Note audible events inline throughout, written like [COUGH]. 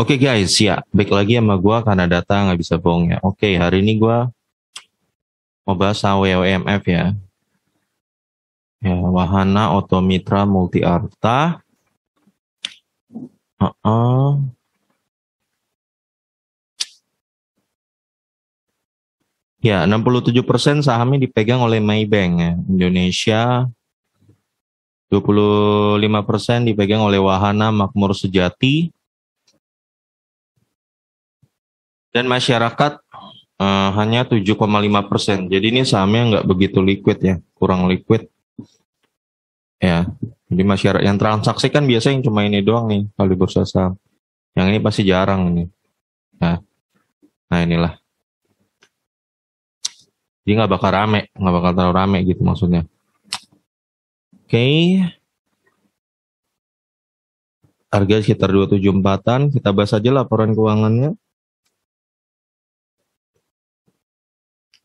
Oke okay guys, ya baik lagi sama gue karena data nggak bisa bohong ya. Oke, okay, hari ini gue mau bahas WOMF ya. Ya, Wahana Otomitra Multi Arta. Uh -uh. Ya, 67% sahamnya dipegang oleh Maybank ya. Indonesia 25% dipegang oleh Wahana Makmur Sejati, dan masyarakat uh, hanya 7,5 persen. Jadi ini sahamnya nggak begitu liquid ya, kurang liquid. Ya, jadi masyarakat yang transaksi kan biasanya yang cuma ini doang nih kalau di bursa saham. Yang ini pasti jarang nih. Nah, nah inilah. Jadi nggak bakal rame, nggak bakal terlalu rame gitu maksudnya. Oke. Okay. Harga sekitar 274-an, kita bahas aja laporan keuangannya.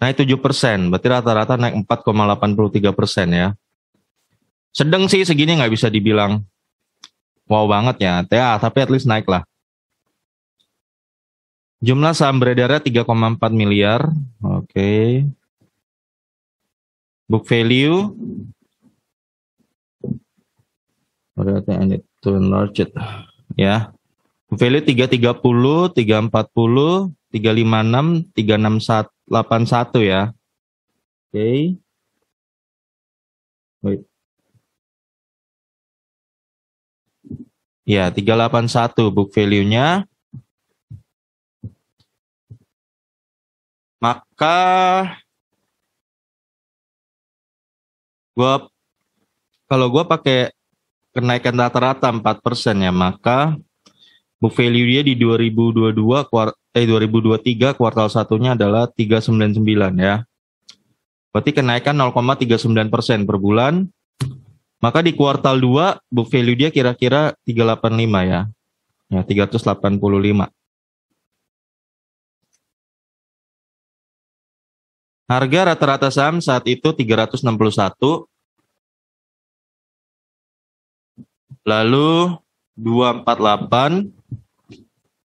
naik 7 persen, berarti rata-rata naik 4,83 persen ya. Sedang sih segini nggak bisa dibilang wow banget ya, ya tapi at least naik lah. Jumlah saham beredarnya 3,4 miliar, oke. Okay. Book value berarti need to enlarge it. Ya. Book value 330, 340, 356, 361, 81 ya. Oke. Okay. Wait. Ya, 381 book value-nya. Maka gua kalau gua pakai kenaikan rata-rata 4% ya, maka book value dia di 2022 eh 2023 kuartal satunya adalah 399 ya. Berarti kenaikan 0,39 persen per bulan. Maka di kuartal 2 book value dia kira-kira 385 ya. Ya 385. Harga rata-rata saham saat itu 361. Lalu 248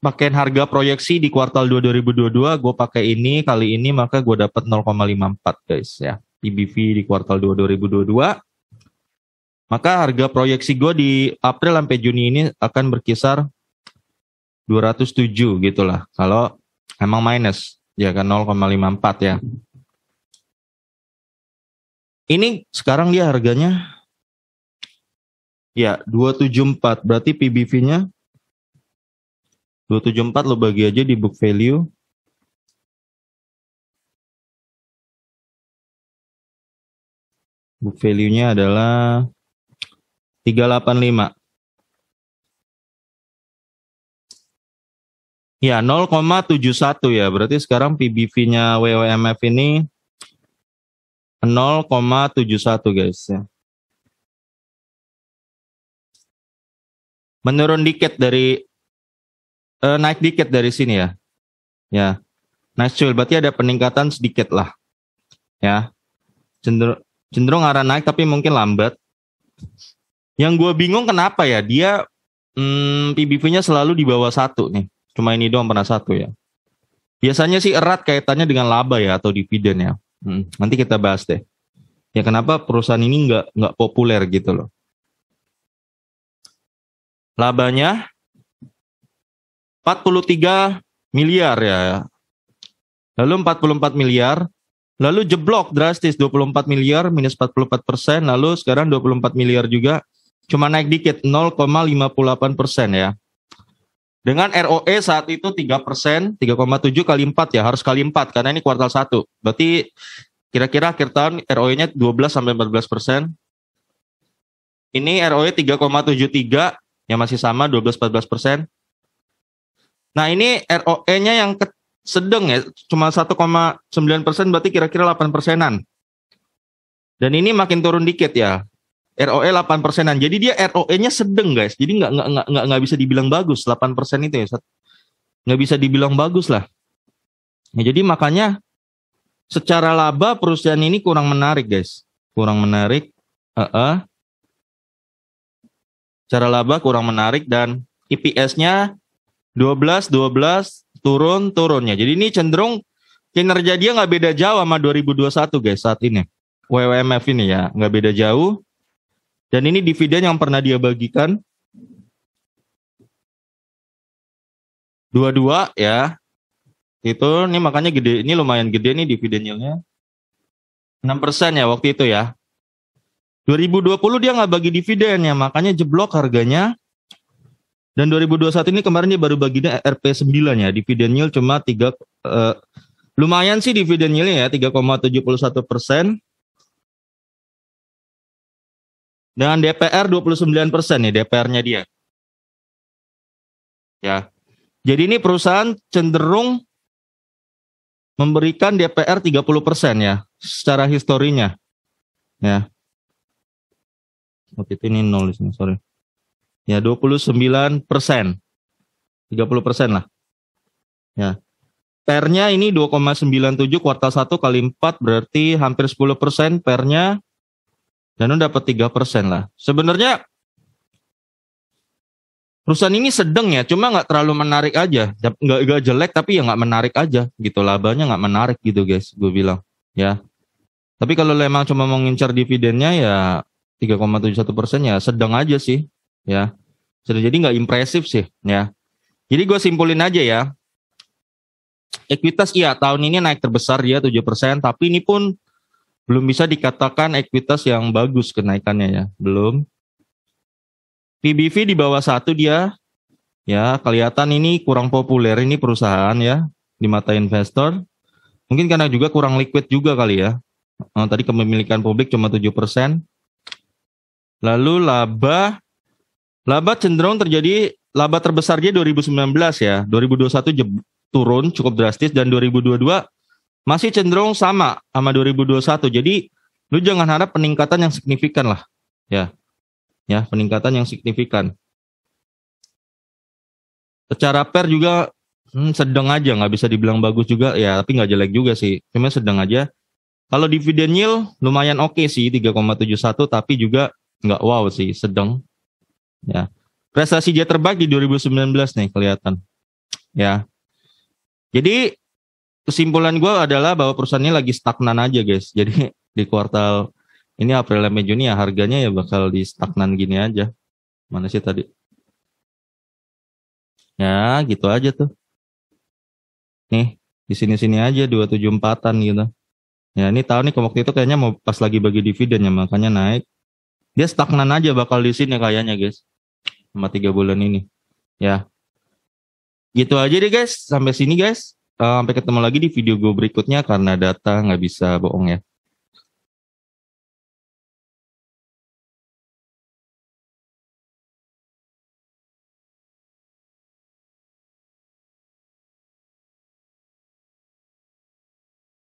pakaian harga proyeksi di kuartal 2 2022 gue pakai ini kali ini maka gue dapat 0,54 guys ya PBV di kuartal 2 2022 maka harga proyeksi gue di April sampai Juni ini akan berkisar 207 gitulah kalau emang minus ya kan 0,54 ya ini sekarang dia harganya ya 274 berarti PBV-nya 274 lo bagi aja di book value. Book value-nya adalah 385. Ya, 0,71 ya. Berarti sekarang PBV-nya WWMF ini 0,71 guys ya. Menurun dikit dari uh, naik dikit dari sini ya. Ya. Nice jual berarti ada peningkatan sedikit lah. Ya. Cenderung cenderung arah naik tapi mungkin lambat. Yang gue bingung kenapa ya dia hmm, PBV-nya selalu di bawah satu nih. Cuma ini doang pernah satu ya. Biasanya sih erat kaitannya dengan laba ya atau dividen ya. Hmm, nanti kita bahas deh. Ya kenapa perusahaan ini nggak nggak populer gitu loh. Labanya 43 miliar ya. Lalu 44 miliar, lalu jeblok drastis 24 miliar minus 44 persen, lalu sekarang 24 miliar juga, cuma naik dikit 0,58 persen ya. Dengan ROE saat itu 3 persen, 3,7 kali 4 ya, harus kali 4 karena ini kuartal 1. Berarti kira-kira akhir tahun ROE-nya 12 sampai 14 persen. Ini ROE 3,73 yang masih sama 12-14 persen. Nah ini ROE-nya yang ke, sedang ya, cuma 1,9 persen berarti kira-kira 8 persenan. Dan ini makin turun dikit ya. ROE 8 persenan. Jadi dia ROE-nya sedang guys. Jadi nggak nggak nggak nggak bisa dibilang bagus 8 persen itu ya. Nggak bisa dibilang bagus lah. Nah, jadi makanya secara laba perusahaan ini kurang menarik guys. Kurang menarik. Uh -uh. Cara laba kurang menarik dan EPS-nya 12 12 turun turunnya. Jadi ini cenderung kinerja dia nggak beda jauh sama 2021 guys saat ini. WWMF ini ya, nggak beda jauh. Dan ini dividen yang pernah dia bagikan. Dua-dua ya. Itu ini makanya gede, ini lumayan gede nih dividen yieldnya. 6% ya waktu itu ya. 2020 dia nggak bagi dividen ya, makanya jeblok harganya. Dan 2021 ini kemarin dia baru baginya RP 9 ya, dividen yield cuma 3 eh, lumayan sih dividen yield ya 3,71 persen. Dan DPR 29 persen nih DPR-nya dia. Ya. Jadi ini perusahaan cenderung memberikan DPR 30 persen ya secara historinya. Ya. Waktu itu ini nol di sini, sorry. Ya, 29 persen. 30 persen lah. Ya. Pernya ini 2,97 kuartal 1 kali 4 berarti hampir 10 persen pernya. Dan dapat 3 persen lah. Sebenarnya perusahaan ini sedang ya, cuma nggak terlalu menarik aja, nggak jelek tapi ya nggak menarik aja gitu, labanya nggak menarik gitu guys, gue bilang ya. Tapi kalau lemah cuma mau ngincar dividennya ya 3,71 persen ya sedang aja sih ya sudah jadi nggak impresif sih ya jadi gue simpulin aja ya ekuitas iya tahun ini naik terbesar ya 7% tapi ini pun belum bisa dikatakan ekuitas yang bagus kenaikannya ya belum PBV di bawah satu dia ya kelihatan ini kurang populer ini perusahaan ya di mata investor mungkin karena juga kurang liquid juga kali ya nah, tadi kepemilikan publik cuma 7% lalu laba Laba cenderung terjadi laba terbesarnya 2019 ya. 2021 jeb turun cukup drastis dan 2022 masih cenderung sama sama 2021. Jadi lu jangan harap peningkatan yang signifikan lah. Ya. Ya, peningkatan yang signifikan. Secara per juga hmm, sedang aja nggak bisa dibilang bagus juga ya tapi nggak jelek juga sih cuma sedang aja kalau dividen yield lumayan oke okay sih 3,71 tapi juga nggak wow sih sedang Ya. Prestasi dia terbaik di 2019 nih kelihatan. Ya. Jadi kesimpulan gue adalah bahwa perusahaannya lagi stagnan aja guys. Jadi [LAUGHS] di kuartal ini April Mei Juni ya harganya ya bakal di stagnan gini aja. Mana sih tadi? Ya, gitu aja tuh. Nih, di sini-sini aja 274-an gitu. Ya, ini tahun nih waktu itu kayaknya mau pas lagi bagi dividen ya makanya naik. Dia stagnan aja bakal di sini kayaknya, guys sama tiga bulan ini ya gitu aja deh guys sampai sini guys eh, sampai ketemu lagi di video gue berikutnya karena data nggak bisa bohong ya